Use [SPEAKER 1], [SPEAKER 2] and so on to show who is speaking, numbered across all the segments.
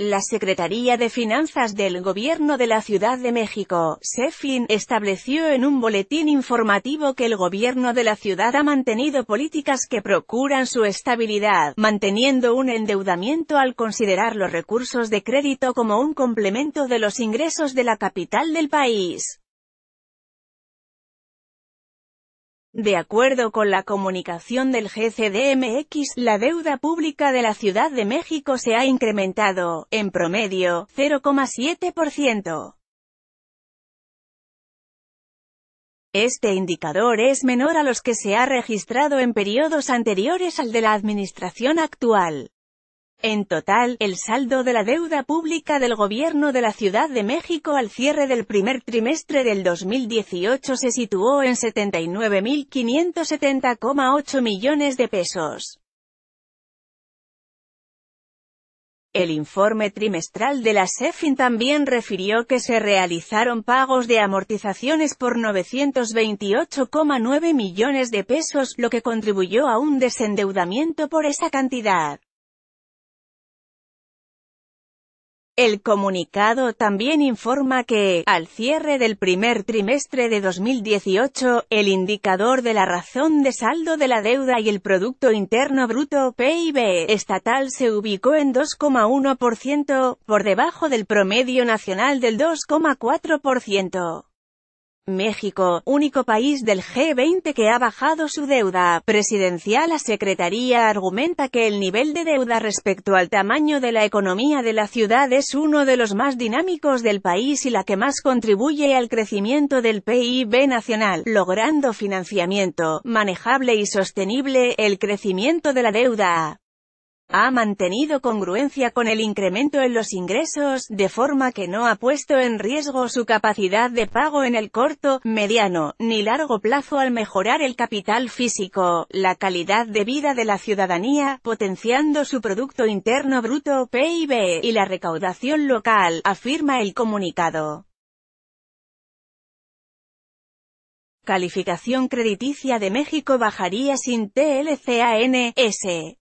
[SPEAKER 1] La Secretaría de Finanzas del Gobierno de la Ciudad de México, SEFIN, estableció en un boletín informativo que el Gobierno de la ciudad ha mantenido políticas que procuran su estabilidad, manteniendo un endeudamiento al considerar los recursos de crédito como un complemento de los ingresos de la capital del país. De acuerdo con la comunicación del GCDMX, la deuda pública de la Ciudad de México se ha incrementado, en promedio, 0,7%. Este indicador es menor a los que se ha registrado en periodos anteriores al de la administración actual. En total, el saldo de la deuda pública del Gobierno de la Ciudad de México al cierre del primer trimestre del 2018 se situó en 79.570,8 millones de pesos. El informe trimestral de la SEFIN también refirió que se realizaron pagos de amortizaciones por 928,9 millones de pesos, lo que contribuyó a un desendeudamiento por esa cantidad. El comunicado también informa que, al cierre del primer trimestre de 2018, el indicador de la razón de saldo de la deuda y el Producto Interno Bruto PIB estatal se ubicó en 2,1%, por debajo del promedio nacional del 2,4%. México, único país del G20 que ha bajado su deuda presidencial a secretaría argumenta que el nivel de deuda respecto al tamaño de la economía de la ciudad es uno de los más dinámicos del país y la que más contribuye al crecimiento del PIB nacional, logrando financiamiento manejable y sostenible, el crecimiento de la deuda ha mantenido congruencia con el incremento en los ingresos, de forma que no ha puesto en riesgo su capacidad de pago en el corto, mediano, ni largo plazo al mejorar el capital físico, la calidad de vida de la ciudadanía, potenciando su Producto Interno Bruto PIB y la recaudación local, afirma el comunicado. Calificación crediticia de México bajaría sin TLCANS.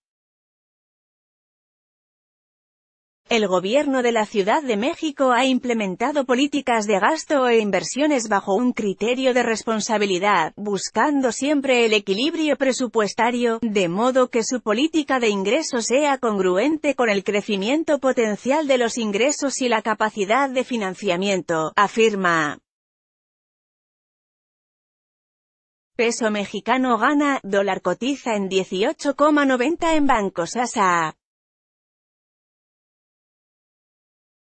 [SPEAKER 1] El gobierno de la Ciudad de México ha implementado políticas de gasto e inversiones bajo un criterio de responsabilidad, buscando siempre el equilibrio presupuestario, de modo que su política de ingresos sea congruente con el crecimiento potencial de los ingresos y la capacidad de financiamiento, afirma. Peso mexicano gana, dólar cotiza en 18,90 en bancos ASA.